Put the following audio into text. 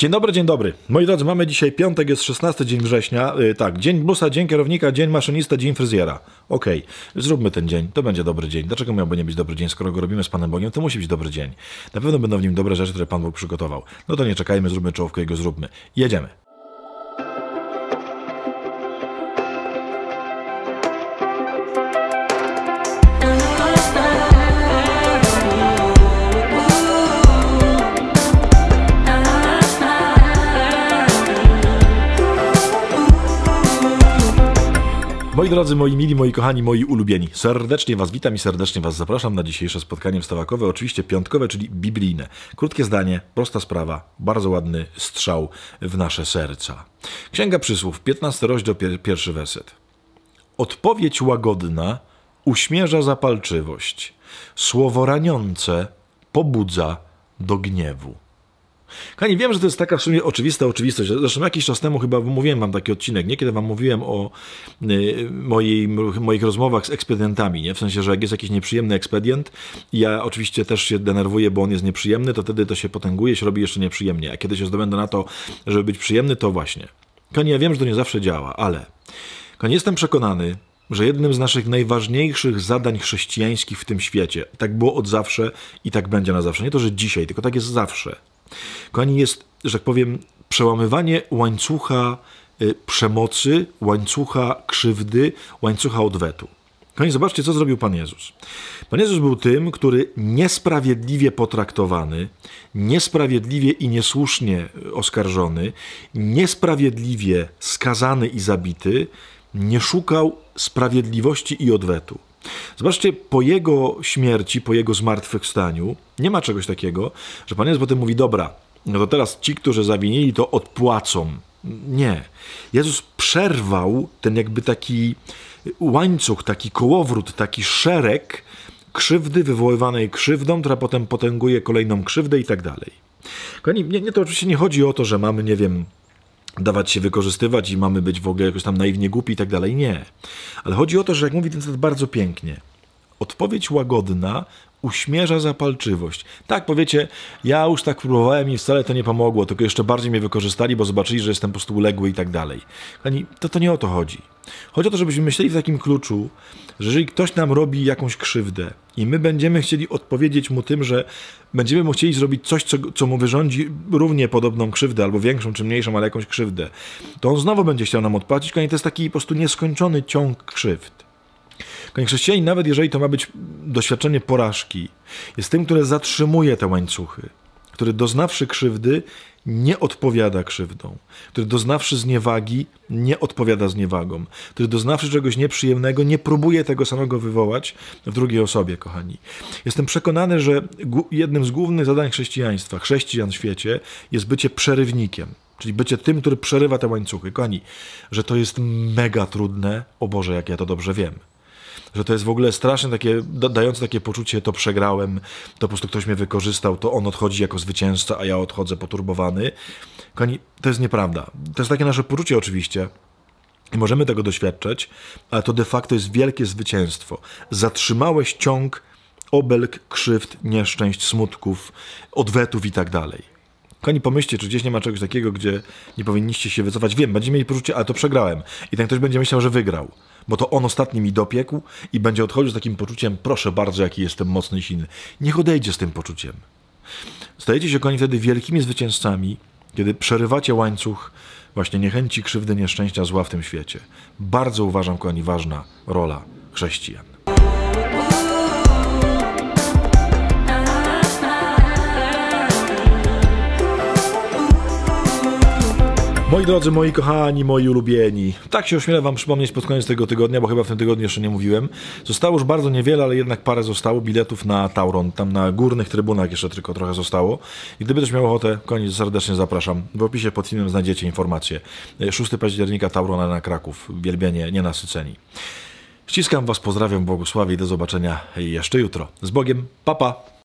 Dzień dobry, dzień dobry. Moi drodzy, mamy dzisiaj piątek, jest 16 dzień września. Yy, tak, dzień blusa, dzień kierownika, dzień maszynista, dzień fryzjera. Okej, okay. zróbmy ten dzień, to będzie dobry dzień. Dlaczego miałby nie być dobry dzień, skoro go robimy z Panem Bogiem? To musi być dobry dzień. Na pewno będą w nim dobre rzeczy, które Pan Bóg przygotował. No to nie czekajmy, zróbmy czołówkę i go zróbmy. Jedziemy. Moi drodzy, moi mili, moi kochani, moi ulubieni, serdecznie Was witam i serdecznie Was zapraszam na dzisiejsze spotkanie wstawakowe, oczywiście piątkowe, czyli biblijne. Krótkie zdanie, prosta sprawa, bardzo ładny strzał w nasze serca. Księga Przysłów, 15 rozdział, pierwszy werset. Odpowiedź łagodna uśmierza zapalczywość, słowo raniące pobudza do gniewu. Kochani, wiem, że to jest taka w sumie oczywista oczywistość. Zresztą jakiś czas temu chyba mówiłem wam taki odcinek, nie? Kiedy wam mówiłem o y, mojej, moich rozmowach z ekspedientami, nie? W sensie, że jak jest jakiś nieprzyjemny ekspedient, ja oczywiście też się denerwuję, bo on jest nieprzyjemny, to wtedy to się potęguje, się robi jeszcze nieprzyjemnie. A kiedy się zdobędę na to, żeby być przyjemny, to właśnie. Kochani, ja wiem, że to nie zawsze działa, ale... Kochani, jestem przekonany, że jednym z naszych najważniejszych zadań chrześcijańskich w tym świecie, tak było od zawsze i tak będzie na zawsze, nie to, że dzisiaj, tylko tak jest zawsze, Kochani, jest, że tak powiem, przełamywanie łańcucha y, przemocy, łańcucha krzywdy, łańcucha odwetu. Kochani, zobaczcie, co zrobił Pan Jezus. Pan Jezus był tym, który niesprawiedliwie potraktowany, niesprawiedliwie i niesłusznie oskarżony, niesprawiedliwie skazany i zabity, nie szukał sprawiedliwości i odwetu. Zobaczcie, po jego śmierci, po jego zmartwychwstaniu, nie ma czegoś takiego, że Pan Jezus potem mówi: Dobra, no to teraz ci, którzy zawinili, to odpłacą. Nie. Jezus przerwał ten jakby taki łańcuch, taki kołowrót, taki szereg krzywdy wywoływanej krzywdą, która potem potęguje kolejną krzywdę i tak dalej. Kochani, nie, nie, to oczywiście nie chodzi o to, że mamy, nie wiem, dawać się wykorzystywać i mamy być w ogóle jakoś tam naiwnie głupi i tak dalej. Nie. Ale chodzi o to, że jak mówi ten cytat bardzo pięknie, Odpowiedź łagodna uśmierza zapalczywość. Tak, powiecie, ja już tak próbowałem i wcale to nie pomogło, tylko jeszcze bardziej mnie wykorzystali, bo zobaczyli, że jestem po prostu uległy i tak dalej. Kochani, to, to nie o to chodzi. Chodzi o to, żebyśmy myśleli w takim kluczu, że jeżeli ktoś nam robi jakąś krzywdę i my będziemy chcieli odpowiedzieć mu tym, że będziemy mu chcieli zrobić coś, co, co mu wyrządzi równie podobną krzywdę, albo większą czy mniejszą, ale jakąś krzywdę, to on znowu będzie chciał nam odpłacić. Kochani, to jest taki po prostu nieskończony ciąg krzywd. Kochani chrześcijanie, nawet jeżeli to ma być doświadczenie porażki, jest tym, które zatrzymuje te łańcuchy, który doznawszy krzywdy nie odpowiada krzywdą, który doznawszy zniewagi nie odpowiada zniewagą, który doznawszy czegoś nieprzyjemnego nie próbuje tego samego wywołać w drugiej osobie, kochani. Jestem przekonany, że jednym z głównych zadań chrześcijaństwa, chrześcijan w świecie jest bycie przerywnikiem, czyli bycie tym, który przerywa te łańcuchy. Kochani, że to jest mega trudne, o Boże, jak ja to dobrze wiem że to jest w ogóle straszne, takie, da, dające takie poczucie, to przegrałem, to po prostu ktoś mnie wykorzystał, to on odchodzi jako zwycięzca, a ja odchodzę poturbowany. Kochani, to jest nieprawda. To jest takie nasze poczucie oczywiście, i możemy tego doświadczać, ale to de facto jest wielkie zwycięstwo. Zatrzymałeś ciąg obelg, krzywd, nieszczęść, smutków, odwetów i tak dalej. Kochani, pomyślcie, czy gdzieś nie ma czegoś takiego, gdzie nie powinniście się wycofać. Wiem, będziemy mieli poczucie, ale to przegrałem. I ten ktoś będzie myślał, że wygrał bo to on ostatni mi dopiekł i będzie odchodził z takim poczuciem, proszę bardzo, jaki jestem mocny i silny. Niech odejdzie z tym poczuciem. Stajecie się, kochani, wtedy wielkimi zwycięzcami, kiedy przerywacie łańcuch właśnie niechęci, krzywdy, nieszczęścia, zła w tym świecie. Bardzo uważam, kochani, ważna rola chrześcijan. Moi drodzy, moi kochani, moi ulubieni, tak się ośmielę Wam przypomnieć pod koniec tego tygodnia, bo chyba w tym tygodniu jeszcze nie mówiłem. Zostało już bardzo niewiele, ale jednak parę zostało biletów na Tauron. Tam na górnych trybunach jeszcze tylko trochę zostało. I gdyby też miał ochotę, koniec, serdecznie zapraszam. W opisie pod filmem znajdziecie informacje. 6 października Taurona na Kraków. Wielbienie, nienasyceni. Ściskam Was, pozdrawiam, błogosławię i do zobaczenia jeszcze jutro. Z Bogiem, papa! Pa.